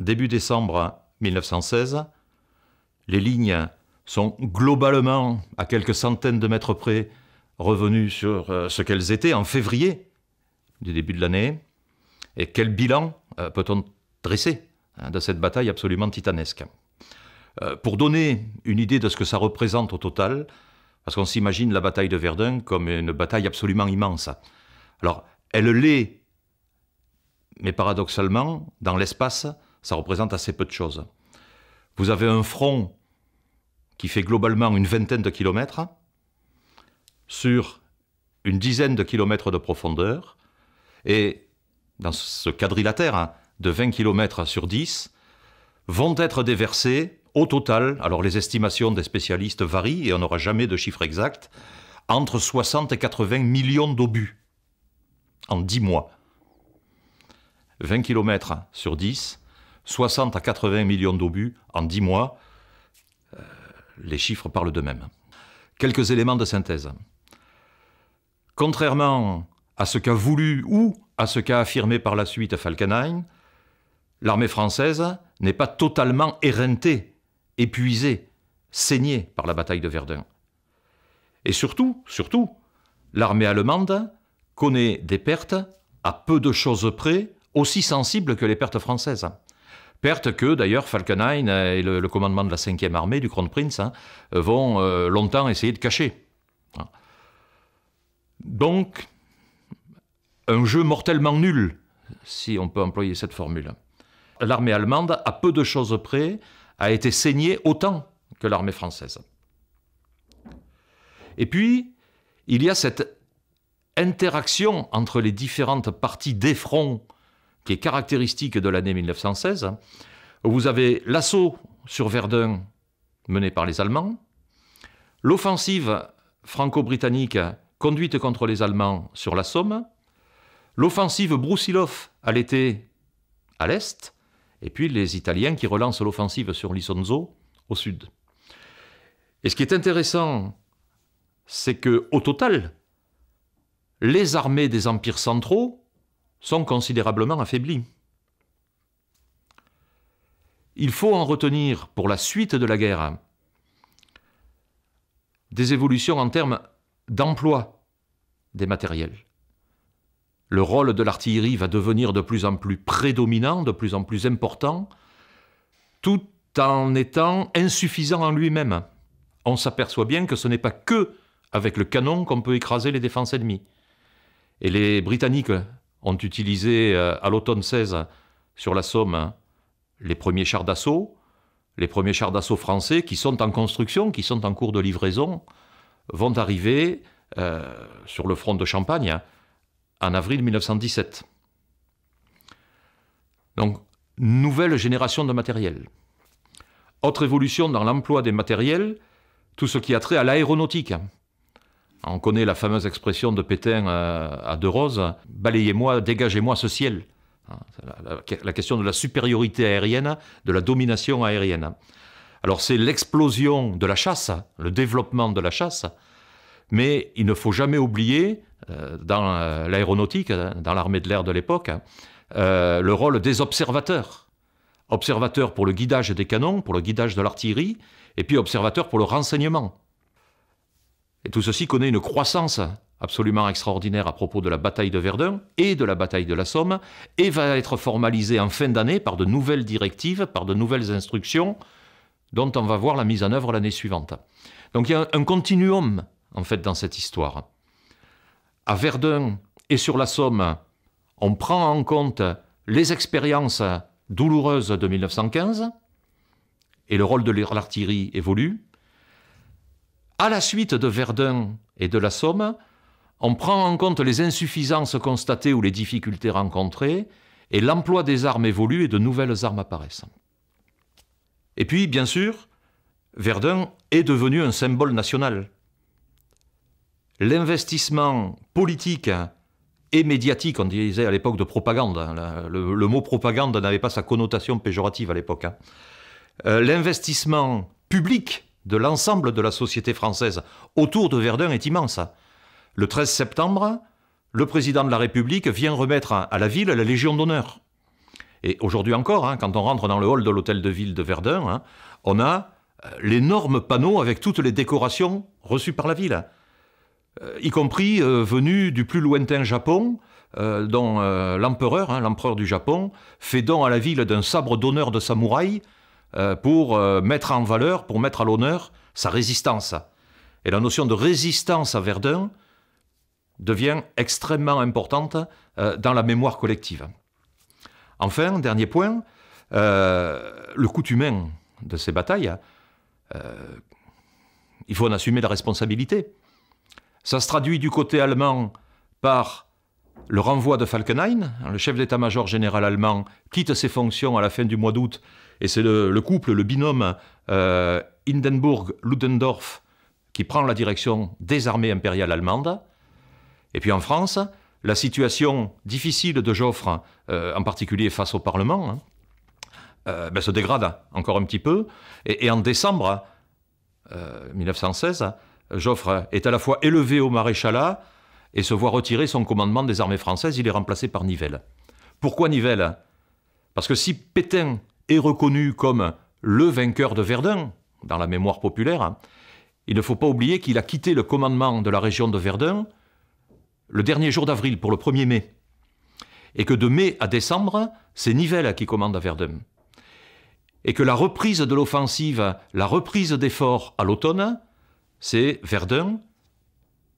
début décembre 1916, les lignes sont globalement, à quelques centaines de mètres près, revenues sur euh, ce qu'elles étaient en février du début de l'année. Et quel bilan euh, peut-on dresser hein, de cette bataille absolument titanesque euh, Pour donner une idée de ce que ça représente au total, parce qu'on s'imagine la bataille de Verdun comme une bataille absolument immense. Alors, elle l'est, mais paradoxalement, dans l'espace, ça représente assez peu de choses. Vous avez un front qui fait globalement une vingtaine de kilomètres sur une dizaine de kilomètres de profondeur et dans ce quadrilatère de 20 kilomètres sur 10 vont être déversés au total, alors les estimations des spécialistes varient et on n'aura jamais de chiffre exact, entre 60 et 80 millions d'obus en 10 mois. 20 km sur 10, 60 à 80 millions d'obus en 10 mois. Euh, les chiffres parlent d'eux-mêmes. Quelques éléments de synthèse. Contrairement à ce qu'a voulu ou à ce qu'a affirmé par la suite Falkenhayn, l'armée française n'est pas totalement éreintée, épuisée, saignée par la bataille de Verdun. Et surtout, surtout, l'armée allemande connaît des pertes à peu de choses près aussi sensibles que les pertes françaises. Perte que, d'ailleurs, Falkenhayn et le, commandement de la 5e armée du Kronprinz Prince hein, vont euh, longtemps essayer de cacher. Hein. Donc, un jeu mortellement nul, si on peut employer cette formule. L'armée allemande, à peu de choses près, a été saignée autant que l'armée française. Et puis, il y a cette interaction entre les différentes parties des fronts qui est caractéristique de l'année 1916. Vous avez l'assaut sur Verdun mené par les Allemands, l'offensive franco-britannique conduite contre les Allemands sur la Somme, l'offensive Broussilov à l'été à l'est, et puis les Italiens qui relancent l'offensive sur l'Isonzo au sud. Et ce qui est intéressant, c'est que au total, les armées des empires centraux sont considérablement affaiblis. Il faut en retenir pour la suite de la guerre des évolutions en termes d'emploi des matériels. Le rôle de l'artillerie va devenir de plus en plus prédominant, de plus en plus important, tout en étant insuffisant en lui-même. On s'aperçoit bien que ce n'est pas que avec le canon qu'on peut écraser les défenses ennemies. Et les Britanniques ont utilisé euh, à l'automne 16 sur la Somme les premiers chars d'assaut, les premiers chars d'assaut français qui sont en construction, qui sont en cours de livraison, vont arriver euh, sur le front de Champagne en avril 1917. Donc, nouvelle génération de matériel. Autre évolution dans l'emploi des matériels, tout ce qui a trait à l'aéronautique. On connaît la fameuse expression de Pétain euh, à De Rose balayez-moi, dégagez-moi ce ciel. Hein la question de la supériorité aérienne, de la domination aérienne. Alors c'est l'explosion de la chasse, le développement de la chasse, mais il ne faut jamais oublier, euh, dans euh, l'aéronautique, hein, dans l'armée de l'air de l'époque, hein, le rôle des observateurs. Observateurs pour le guidage des canons, pour le guidage de l'artillerie, et puis observateurs pour le renseignement. Et tout ceci connaît une croissance absolument extraordinaire à propos de la bataille de Verdun et de la bataille de la Somme, et va être formalisé en fin d'année par de nouvelles directives, par de nouvelles instructions, dont on va voir la mise en œuvre l'année suivante. Donc il y a un continuum, en fait, dans cette histoire. À Verdun et sur la Somme, on prend en compte les expériences douloureuses de 1915, et le rôle de l'artillerie évolue, à la suite de Verdun et de la Somme, on prend en compte les insuffisances constatées ou les difficultés rencontrées, et l'emploi des armes évolue et de nouvelles armes apparaissent. Et puis, bien sûr, Verdun est devenu un symbole national. L'investissement politique et médiatique, on disait à l'époque de propagande, hein, le, mot propagande n'avait pas sa connotation péjorative à l'époque, hein. euh, l'investissement public de l'ensemble de la société française autour de Verdun est immense. Le 13 septembre, le président de la République vient remettre à la ville la Légion d'honneur. Et aujourd'hui encore, hein, quand on rentre dans le hall de l'hôtel de ville de Verdun, hein, on a euh, l'énorme panneau avec toutes les décorations reçues par la ville, euh, y compris euh, venues du plus lointain Japon, dont l'empereur, hein, l'empereur du Japon, fait don à la ville d'un sabre d'honneur de samouraï euh, pour euh, mettre en valeur, pour mettre à l'honneur sa résistance. Et la notion de résistance à Verdun devient extrêmement importante euh, dans la mémoire collective. Enfin, dernier point, le coût humain de ces batailles, il faut en assumer la responsabilité. Ça se traduit du côté allemand par le renvoi de Falkenhayn, hein, le chef d'état-major général allemand, quitte ses fonctions à la fin du mois d'août, et c'est le, couple, le binôme euh, Hindenburg-Ludendorff qui prend la direction des armées impériales allemandes. Et puis en France, la situation difficile de Joffre, euh, en particulier face au Parlement, hein, euh, ben, se dégrade encore un petit peu. Et, et en décembre 1916, Joffre est à la fois élevé au maréchalat, et se voit retirer son commandement des armées françaises, il est remplacé par Nivelle. Pourquoi Nivelle Parce que si Pétain est reconnu comme le vainqueur de Verdun, dans la mémoire populaire, il ne faut pas oublier qu'il a quitté le commandement de la région de Verdun le dernier jour d'avril, pour le 1er mai. Et que de mai à décembre, c'est Nivelle qui commande à Verdun. Et que la reprise de l'offensive, la reprise des forts à l'automne, c'est Verdun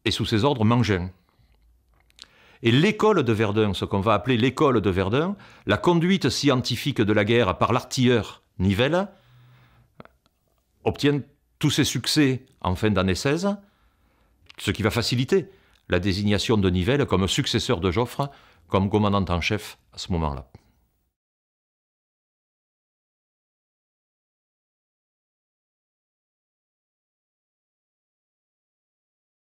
et sous ses ordres Mangin. Et l'école de Verdun, ce qu'on va appeler l'école de Verdun, la conduite scientifique de la guerre par l'artilleur Nivelle, obtient tous ses succès en fin d'année 16, ce qui va faciliter la désignation de Nivelle comme successeur de Joffre, comme commandant en chef à ce moment-là.